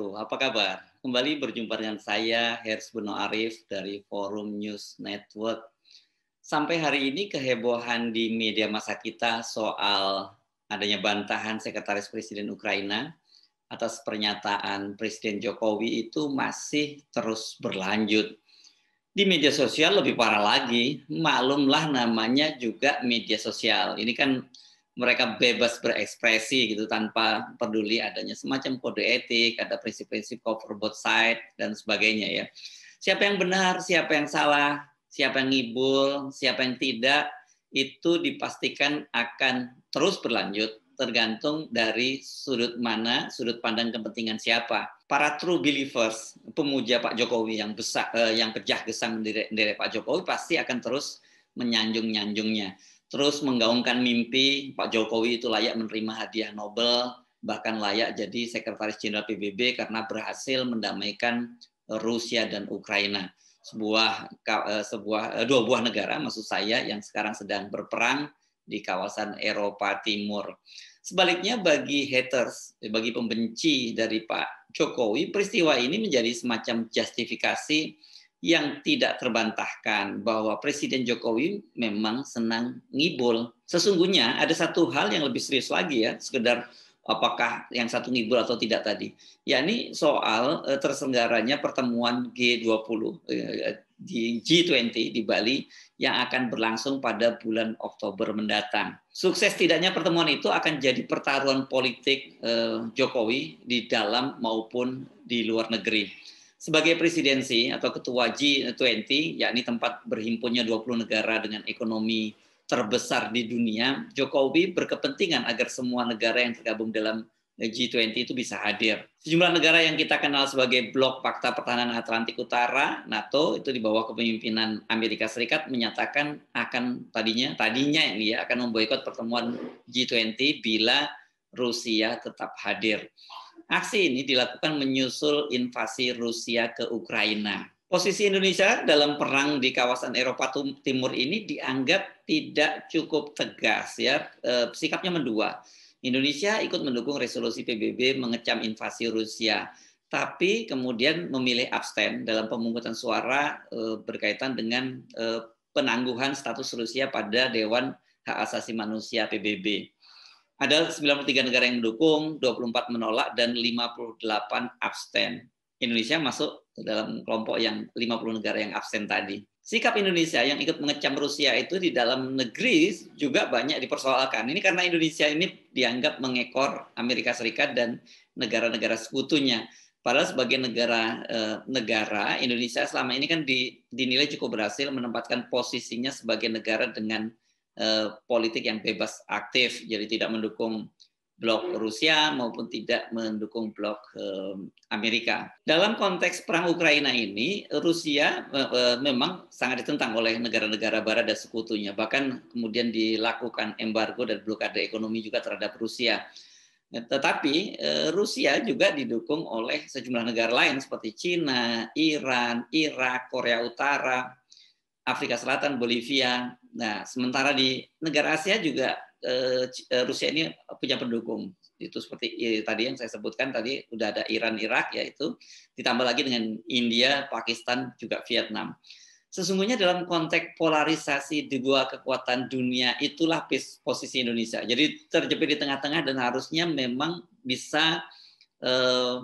wabarakatuh. Apa kabar? Kembali berjumpa dengan saya, Hers Beno Arif dari Forum News Network. Sampai hari ini kehebohan di media masa kita soal adanya bantahan Sekretaris Presiden Ukraina atas pernyataan Presiden Jokowi itu masih terus berlanjut. Di media sosial lebih parah lagi, maklumlah namanya juga media sosial. Ini kan mereka bebas berekspresi gitu tanpa peduli adanya semacam kode etik, ada prinsip-prinsip cover both side dan sebagainya ya. Siapa yang benar, siapa yang salah, siapa yang ngibul, siapa yang tidak itu dipastikan akan terus berlanjut tergantung dari sudut mana, sudut pandang kepentingan siapa. Para true believers, pemuja Pak Jokowi yang besar, eh, yang kejah gesang dari Pak Jokowi pasti akan terus menyanjung-nyanjungnya terus menggaungkan mimpi Pak Jokowi itu layak menerima hadiah Nobel, bahkan layak jadi Sekretaris Jenderal PBB karena berhasil mendamaikan Rusia dan Ukraina. Sebuah e, sebuah e, dua buah negara maksud saya yang sekarang sedang berperang di kawasan Eropa Timur. Sebaliknya bagi haters, eh, bagi pembenci dari Pak Jokowi, peristiwa ini menjadi semacam justifikasi yang tidak terbantahkan bahwa Presiden Jokowi memang senang ngibul. Sesungguhnya ada satu hal yang lebih serius lagi ya, sekedar apakah yang satu ngibul atau tidak tadi, yakni soal eh, terselenggaranya pertemuan G20 eh, di G20 di Bali yang akan berlangsung pada bulan Oktober mendatang. Sukses tidaknya pertemuan itu akan jadi pertaruhan politik eh, Jokowi di dalam maupun di luar negeri sebagai presidensi atau ketua G20, yakni tempat berhimpunnya 20 negara dengan ekonomi terbesar di dunia, Jokowi berkepentingan agar semua negara yang tergabung dalam eh, G20 itu bisa hadir. Sejumlah negara yang kita kenal sebagai blok Fakta Pertahanan Atlantik Utara, NATO, itu di bawah kepemimpinan Amerika Serikat menyatakan akan tadinya tadinya ini ya akan memboikot pertemuan G20 bila Rusia tetap hadir. Aksi ini dilakukan menyusul invasi Rusia ke Ukraina. Posisi Indonesia dalam perang di kawasan Eropa Timur ini dianggap tidak cukup tegas ya, e, sikapnya mendua. Indonesia ikut mendukung resolusi PBB mengecam invasi Rusia, tapi kemudian memilih abstain dalam pemungutan suara e, berkaitan dengan e, penangguhan status Rusia pada Dewan Hak Asasi Manusia PBB. Ada 93 negara yang mendukung, 24 menolak, dan 58 abstain. Indonesia masuk ke dalam kelompok yang 50 negara yang absen tadi. Sikap Indonesia yang ikut mengecam Rusia itu di dalam negeri juga banyak dipersoalkan. Ini karena Indonesia ini dianggap mengekor Amerika Serikat dan negara-negara sekutunya. Padahal sebagai negara eh, negara Indonesia selama ini kan dinilai cukup berhasil menempatkan posisinya sebagai negara dengan Eh, politik yang bebas aktif, jadi tidak mendukung blok Rusia maupun tidak mendukung blok eh, Amerika. Dalam konteks perang Ukraina ini, Rusia eh, memang sangat ditentang oleh negara-negara barat dan sekutunya. Bahkan kemudian dilakukan embargo dan blokade ekonomi juga terhadap Rusia. Nah, tetapi Rusia juga didukung oleh sejumlah negara lain seperti China Iran, Irak, Korea Utara, Afrika Selatan, Bolivia. Nah, sementara di negara Asia juga eh, eh Rusia ini punya pendukung. Itu seperti eh, tadi yang saya sebutkan tadi udah ada Iran, Irak yaitu ditambah lagi dengan India, Pakistan juga Vietnam. Sesungguhnya dalam konteks polarisasi di dua kekuatan dunia itulah posisi Indonesia. Jadi terjepit di tengah-tengah dan harusnya memang bisa eh,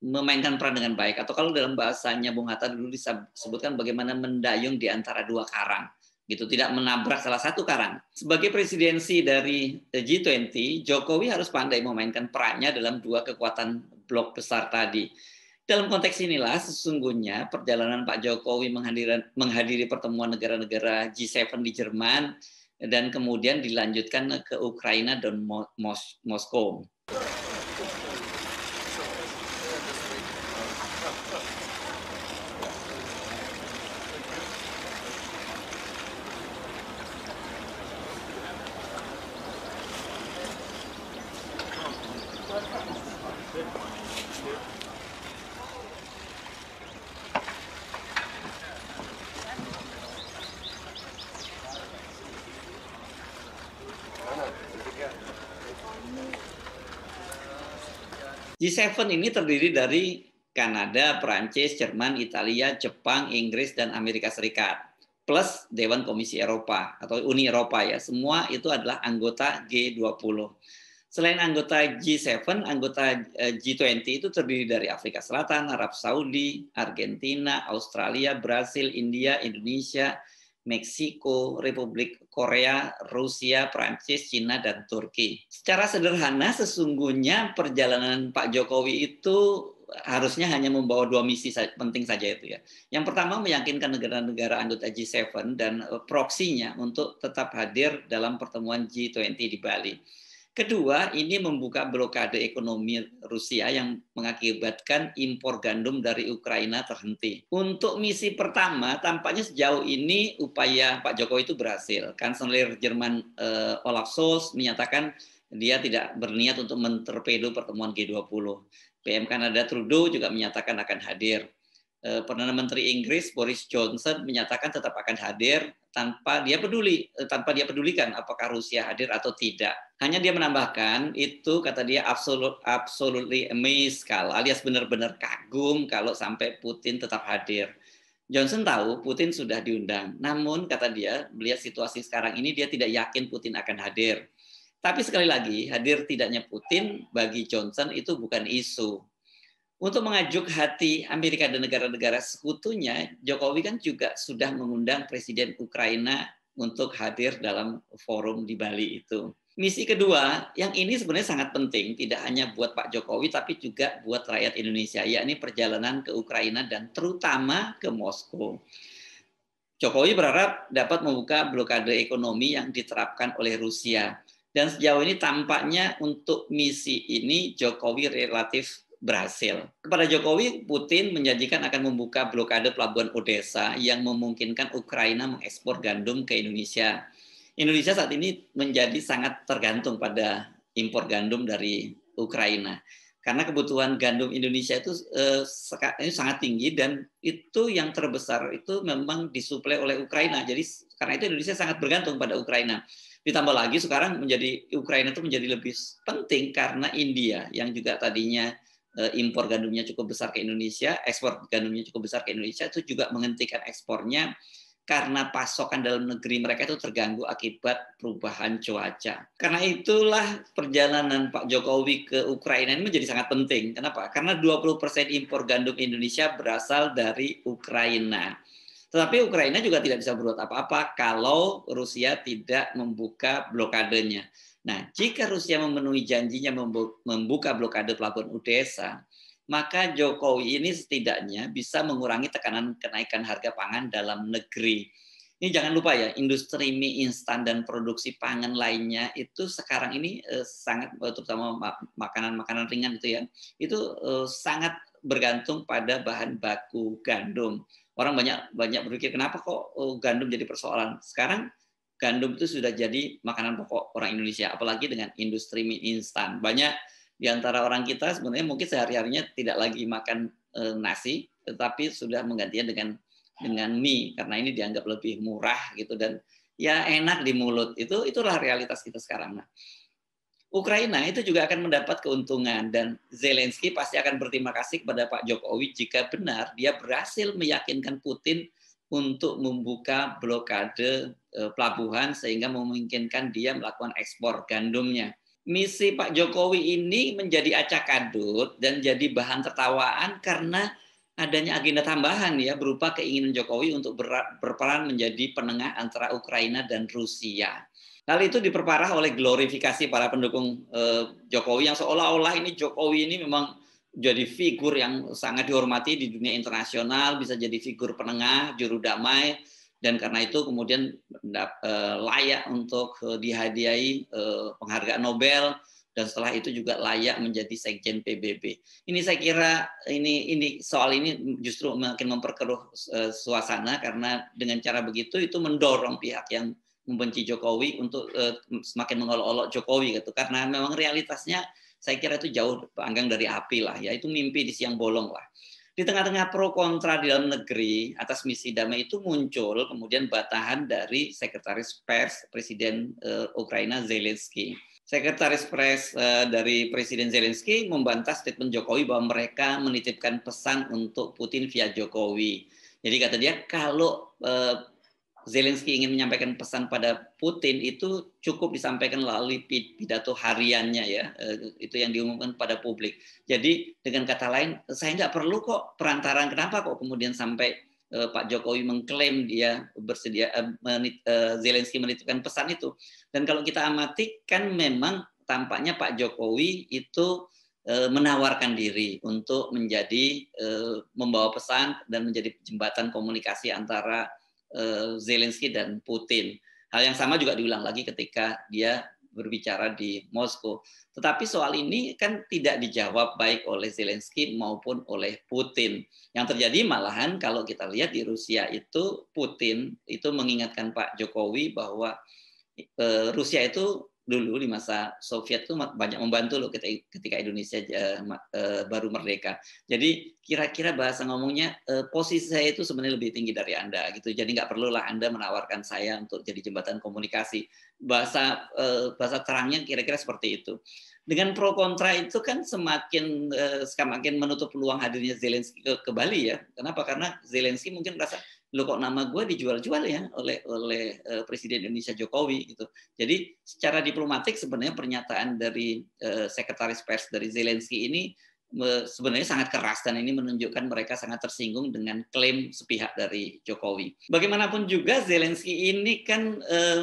memainkan peran dengan baik atau kalau dalam bahasanya Bung Hatta dulu disebutkan bagaimana mendayung di antara dua karang gitu tidak menabrak salah satu karang. Sebagai presidensi dari G20, Jokowi harus pandai memainkan perannya dalam dua kekuatan blok besar tadi. Dalam konteks inilah sesungguhnya perjalanan Pak Jokowi menghadiri, menghadiri pertemuan negara-negara G7 di Jerman dan kemudian dilanjutkan ke Ukraina dan Moskow. G7 ini terdiri dari Kanada, Prancis, Jerman, Italia, Jepang, Inggris, dan Amerika Serikat. Plus Dewan Komisi Eropa atau Uni Eropa ya. Semua itu adalah anggota G20. Selain anggota G7, anggota eh, G20 itu terdiri dari Afrika Selatan, Arab Saudi, Argentina, Australia, Brasil, India, Indonesia, Meksiko, Republik Korea, Rusia, Prancis, Cina, dan Turki. Secara sederhana, sesungguhnya perjalanan Pak Jokowi itu harusnya hanya membawa dua misi penting saja itu ya. Yang pertama meyakinkan negara-negara anggota G7 dan eh, proksinya untuk tetap hadir dalam pertemuan G20 di Bali. Kedua, ini membuka blokade ekonomi Rusia yang mengakibatkan impor gandum dari Ukraina terhenti. Untuk misi pertama, tampaknya sejauh ini upaya Pak Jokowi itu berhasil. Kanselir Jerman eh, Olaf Scholz menyatakan dia tidak berniat untuk menterpedo pertemuan G20. PM Kanada Trudeau juga menyatakan akan hadir. Eh, Perdana Menteri Inggris Boris Johnson menyatakan tetap akan hadir tanpa dia peduli eh, tanpa dia pedulikan apakah Rusia hadir atau tidak. Hanya dia menambahkan itu kata dia absolut absolutely amazed kalau alias benar-benar kagum kalau sampai Putin tetap hadir. Johnson tahu Putin sudah diundang. Namun kata dia melihat situasi sekarang ini dia tidak yakin Putin akan hadir. Tapi sekali lagi hadir tidaknya Putin bagi Johnson itu bukan isu untuk mengajuk hati Amerika dan negara-negara sekutunya, Jokowi kan juga sudah mengundang Presiden Ukraina untuk hadir dalam forum di Bali itu. Misi kedua, yang ini sebenarnya sangat penting, tidak hanya buat Pak Jokowi, tapi juga buat rakyat Indonesia, yakni perjalanan ke Ukraina dan terutama ke Moskow. Jokowi berharap dapat membuka blokade ekonomi yang diterapkan oleh Rusia. Dan sejauh ini tampaknya untuk misi ini Jokowi relatif berhasil. Kepada Jokowi, Putin menjanjikan akan membuka blokade pelabuhan Odessa yang memungkinkan Ukraina mengekspor gandum ke Indonesia. Indonesia saat ini menjadi sangat tergantung pada impor gandum dari Ukraina karena kebutuhan gandum Indonesia itu eh, sangat tinggi dan itu yang terbesar itu memang disuplai oleh Ukraina. Jadi karena itu Indonesia sangat bergantung pada Ukraina. Ditambah lagi sekarang menjadi Ukraina itu menjadi lebih penting karena India yang juga tadinya Eh, impor gandumnya cukup besar ke Indonesia, ekspor gandumnya cukup besar ke Indonesia itu juga menghentikan ekspornya karena pasokan dalam negeri mereka itu terganggu akibat perubahan cuaca. Karena itulah perjalanan Pak Jokowi ke Ukraina ini menjadi sangat penting. Kenapa? Karena 20% impor gandum Indonesia berasal dari Ukraina. Tetapi Ukraina juga tidak bisa berbuat apa-apa kalau Rusia tidak membuka blokadenya. Nah, jika Rusia memenuhi janjinya membuka blokade pelabuhan Odessa, maka Jokowi ini setidaknya bisa mengurangi tekanan kenaikan harga pangan dalam negeri. Ini jangan lupa ya, industri mie instan dan produksi pangan lainnya itu sekarang ini eh, sangat eh, terutama makanan-makanan ringan itu ya, itu eh, sangat bergantung pada bahan baku gandum. Orang banyak banyak berpikir kenapa kok gandum jadi persoalan. Sekarang gandum itu sudah jadi makanan pokok orang Indonesia, apalagi dengan industri mie instan. Banyak di antara orang kita sebenarnya mungkin sehari-harinya tidak lagi makan e, nasi, tetapi sudah menggantinya dengan dengan mie karena ini dianggap lebih murah gitu dan ya enak di mulut. Itu itulah realitas kita sekarang. Nah, Ukraina itu juga akan mendapat keuntungan dan Zelensky pasti akan berterima kasih kepada Pak Jokowi jika benar dia berhasil meyakinkan Putin untuk membuka blokade eh, pelabuhan sehingga memungkinkan dia melakukan ekspor gandumnya. Misi Pak Jokowi ini menjadi acak adut dan jadi bahan tertawaan karena adanya agenda tambahan ya berupa keinginan Jokowi untuk berperan menjadi penengah antara Ukraina dan Rusia. Hal itu diperparah oleh glorifikasi para pendukung eh, Jokowi yang seolah-olah ini Jokowi ini memang jadi figur yang sangat dihormati di dunia internasional, bisa jadi figur penengah, juru damai, dan karena itu kemudian eh, layak untuk eh, dihadiahi eh, penghargaan Nobel dan setelah itu juga layak menjadi sekjen PBB. Ini saya kira ini ini soal ini justru makin memperkeruh suasana karena dengan cara begitu itu mendorong pihak yang membenci Jokowi untuk semakin mengolok-olok Jokowi gitu karena memang realitasnya saya kira itu jauh panggang dari api lah ya itu mimpi di siang bolong lah di tengah-tengah pro kontra di dalam negeri atas misi damai itu muncul kemudian batahan dari sekretaris pers presiden eh, Ukraina Zelensky Sekretaris pers eh, dari Presiden Zelensky membantah statement Jokowi bahwa mereka menitipkan pesan untuk Putin via Jokowi. Jadi kata dia kalau eh, Zelensky ingin menyampaikan pesan pada Putin itu cukup disampaikan melalui pidato hariannya ya eh, itu yang diumumkan pada publik. Jadi dengan kata lain saya nggak perlu kok perantaran kenapa kok kemudian sampai eh, Pak Jokowi mengklaim dia bersedia eh, Zelensky menitipkan pesan itu. Dan kalau kita amati kan memang tampaknya Pak Jokowi itu menawarkan diri untuk menjadi membawa pesan dan menjadi jembatan komunikasi antara Eh, Zelensky dan Putin. Hal yang sama juga diulang lagi ketika dia berbicara di Moskow. Tetapi soal ini kan tidak dijawab baik oleh Zelensky maupun oleh Putin. Yang terjadi malahan kalau kita lihat di Rusia itu Putin itu mengingatkan Pak Jokowi bahwa eh, Rusia itu dulu di masa Soviet tuh banyak membantu loh ketika Indonesia eh, eh, baru merdeka. Jadi kira-kira bahasa ngomongnya eh, posisi saya itu sebenarnya lebih tinggi dari anda gitu. Jadi nggak perlu lah anda menawarkan saya untuk jadi jembatan komunikasi. Bahasa bahasa terangnya kira-kira seperti itu. Dengan pro kontra itu kan semakin semakin menutup peluang hadirnya Zelensky ke Bali ya. Kenapa? Karena Zelensky mungkin merasa lo kok nama gue dijual-jual ya oleh oleh eh, Presiden Indonesia Jokowi gitu. Jadi secara diplomatik sebenarnya pernyataan dari eh, Sekretaris Pers dari Zelensky ini sebenarnya sangat keras dan ini menunjukkan mereka sangat tersinggung dengan klaim sepihak dari Jokowi. Bagaimanapun juga Zelensky ini kan eh,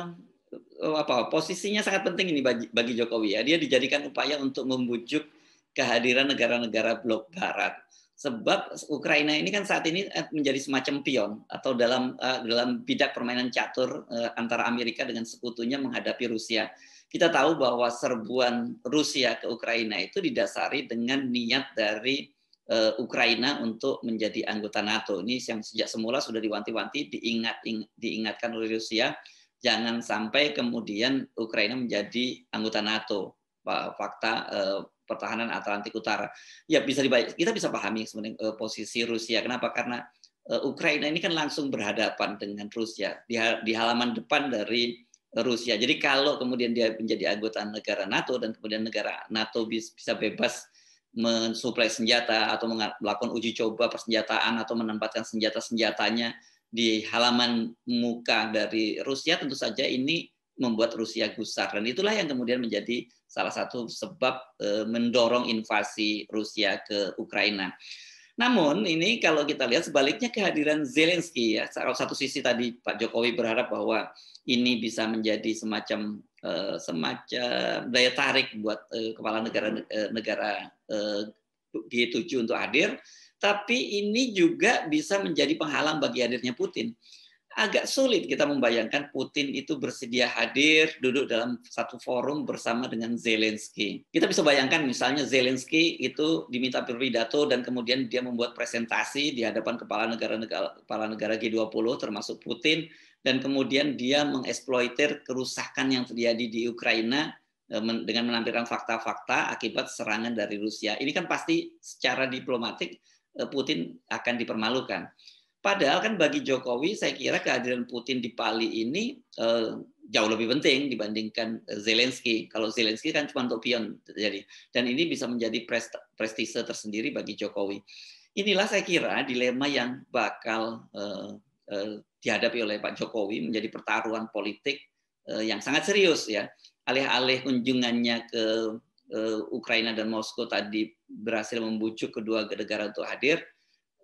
oh, apa posisinya sangat penting ini bagi, bagi Jokowi ya. Dia dijadikan upaya untuk membujuk kehadiran negara-negara blok barat sebab Ukraina ini kan saat ini eh, menjadi semacam pion atau dalam uh, dalam bidak permainan catur eh, antara Amerika dengan sekutunya menghadapi Rusia. Kita tahu bahwa serbuan Rusia ke Ukraina itu didasari dengan niat dari Ukraina untuk menjadi anggota NATO. Ini yang sejak semula sudah diwanti-wanti diingat diingatkan oleh Rusia jangan sampai kemudian Ukraina menjadi anggota NATO. Fakta pertahanan Atlantik Utara. Ya bisa dibayar. kita bisa pahami sebenarnya uh, posisi Rusia. Kenapa? Karena uh, Ukraina ini kan langsung berhadapan dengan Rusia di, di halaman depan dari eh, Rusia. Jadi kalau kemudian dia menjadi anggota negara NATO dan kemudian negara NATO bisa bebas mensuplai senjata atau melakukan uji coba persenjataan atau menempatkan senjata-senjatanya di halaman muka dari Rusia, tentu saja ini membuat Rusia gusar dan itulah yang kemudian menjadi salah satu sebab eh, mendorong invasi Rusia ke Ukraina. Namun ini kalau kita lihat sebaliknya kehadiran Zelensky ya, kalau satu sisi tadi Pak Jokowi berharap bahwa ini bisa menjadi semacam eh, semacam daya tarik buat eh, kepala negara negara G7 untuk hadir, tapi ini juga bisa menjadi penghalang bagi hadirnya Putin agak sulit kita membayangkan Putin itu bersedia hadir duduk dalam satu forum bersama dengan Zelensky. Kita bisa bayangkan misalnya Zelensky itu diminta berpidato dan kemudian dia membuat presentasi di hadapan kepala negara-negara kepala negara G20 termasuk Putin dan kemudian dia mengeksploiter kerusakan yang terjadi di Ukraina eh, dengan menampilkan fakta-fakta akibat serangan dari Rusia. Ini kan pasti secara diplomatik eh, Putin akan dipermalukan. Padahal kan bagi Jokowi, saya kira kehadiran Putin di Bali ini eh, jauh lebih penting dibandingkan eh, Zelensky. Kalau Zelensky kan cuma untuk pion jadi, Dan ini bisa menjadi prest prestise tersendiri bagi Jokowi. Inilah saya kira dilema yang bakal eh, eh, dihadapi oleh Pak Jokowi menjadi pertaruhan politik eh, yang sangat serius ya. Alih-alih kunjungannya ke eh, Ukraina dan Moskow tadi berhasil membujuk kedua negara untuk hadir,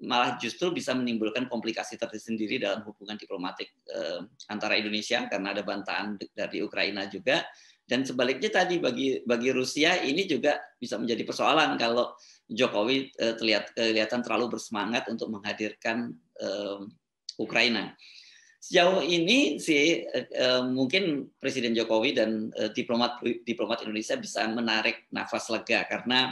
malah justru bisa menimbulkan komplikasi tersendiri dalam hubungan diplomatik eh, antara Indonesia karena ada bantahan dari Ukraina juga dan sebaliknya tadi bagi bagi Rusia ini juga bisa menjadi persoalan kalau Jokowi eh, terlihat kelihatan terlalu bersemangat untuk menghadirkan eh, Ukraina. Sejauh ini sih eh, mungkin Presiden Jokowi dan eh, diplomat diplomat Indonesia bisa menarik nafas lega karena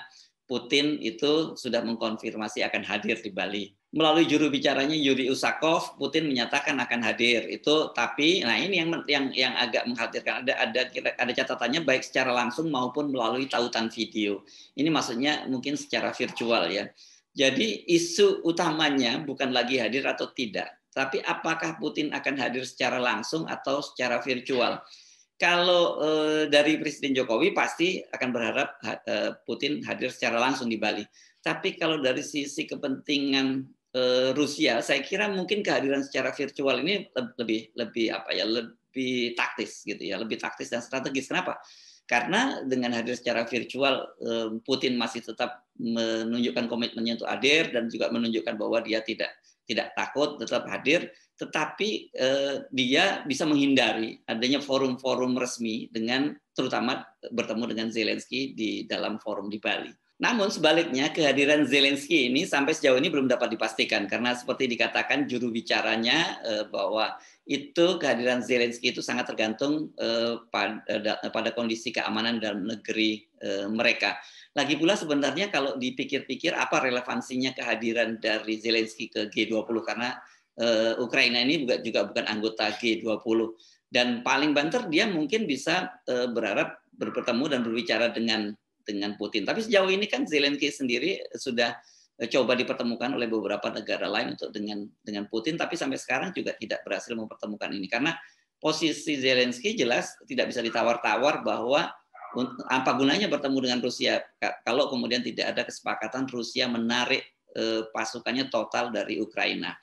Putin itu sudah mengkonfirmasi akan hadir di Bali. Melalui juru bicaranya Yuri Usakov, Putin menyatakan akan hadir. Itu tapi nah ini yang yang yang agak mengkhawatirkan ada ada ada catatannya baik secara langsung maupun melalui tautan video. Ini maksudnya mungkin secara virtual ya. Jadi isu utamanya bukan lagi hadir atau tidak, tapi apakah Putin akan hadir secara langsung atau secara virtual kalau eh, dari Presiden Jokowi pasti akan berharap eh, Putin hadir secara langsung di Bali. Tapi kalau dari sisi kepentingan eh, Rusia, saya kira mungkin kehadiran secara virtual ini lebih lebih apa ya lebih taktis gitu ya, lebih taktis dan strategis. Kenapa? Karena dengan hadir secara virtual, Putin masih tetap menunjukkan komitmennya untuk hadir dan juga menunjukkan bahwa dia tidak tidak takut, tetap hadir, tetapi eh, dia bisa menghindari adanya forum-forum resmi dengan terutama bertemu dengan Zelensky di dalam forum di Bali. Namun sebaliknya kehadiran Zelensky ini sampai sejauh ini belum dapat dipastikan karena seperti dikatakan juru bicaranya eh, bahwa itu kehadiran Zelensky itu sangat tergantung eh, pada, eh, pada kondisi keamanan dalam negeri eh, mereka. Lagi pula sebenarnya kalau dipikir-pikir apa relevansinya kehadiran dari Zelensky ke G20 karena uh, Ukraina ini juga juga bukan anggota G20 dan paling banter dia mungkin bisa uh, berharap bertemu dan berbicara dengan dengan Putin. Tapi sejauh ini kan Zelensky sendiri sudah eh, coba dipertemukan oleh beberapa negara lain untuk dengan dengan Putin tapi sampai sekarang juga tidak berhasil mempertemukan ini karena posisi Zelensky jelas tidak bisa ditawar-tawar bahwa apa gunanya bertemu dengan Rusia kalau kemudian tidak ada kesepakatan Rusia menarik eh, pasukannya total dari Ukraina.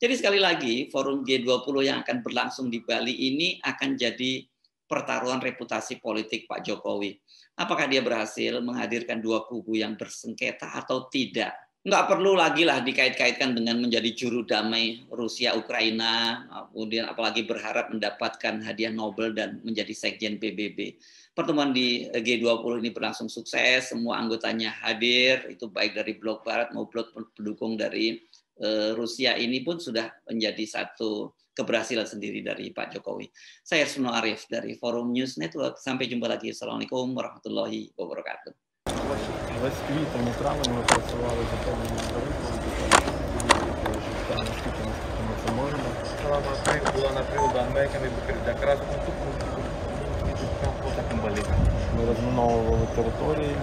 Jadi sekali lagi forum G20 yang akan berlangsung di Bali ini akan jadi pertaruhan reputasi politik Pak Jokowi. Apakah dia berhasil menghadirkan dua kubu yang bersengketa atau tidak? nggak perlu lagi lah dikait-kaitkan dengan menjadi juru damai Rusia Ukraina kemudian apalagi berharap mendapatkan hadiah Nobel dan menjadi sekjen PBB pertemuan di G20 ini berlangsung sukses semua anggotanya hadir itu baik dari blok barat maupun blok pendukung dari eh, Rusia ini pun sudah menjadi satu keberhasilan sendiri dari Pak Jokowi saya Suno Arif dari Forum News Network sampai jumpa lagi Assalamualaikum warahmatullahi wabarakatuh весь травень ми працювали ми розміновували території.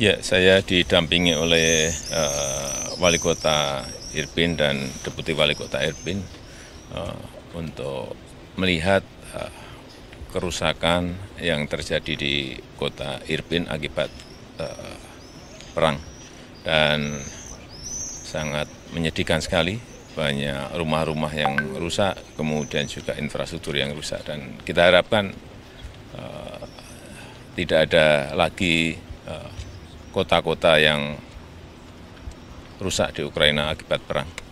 Ya, saya didampingi oleh uh, wali kota Irpin dan Deputi Wali Kota Irpin uh, untuk melihat uh, kerusakan yang terjadi di kota Irpin akibat uh, perang dan sangat menyedihkan sekali banyak rumah-rumah yang rusak kemudian juga infrastruktur yang rusak dan kita harapkan uh, tidak ada lagi kota-kota uh, yang rusak di Ukraina akibat perang.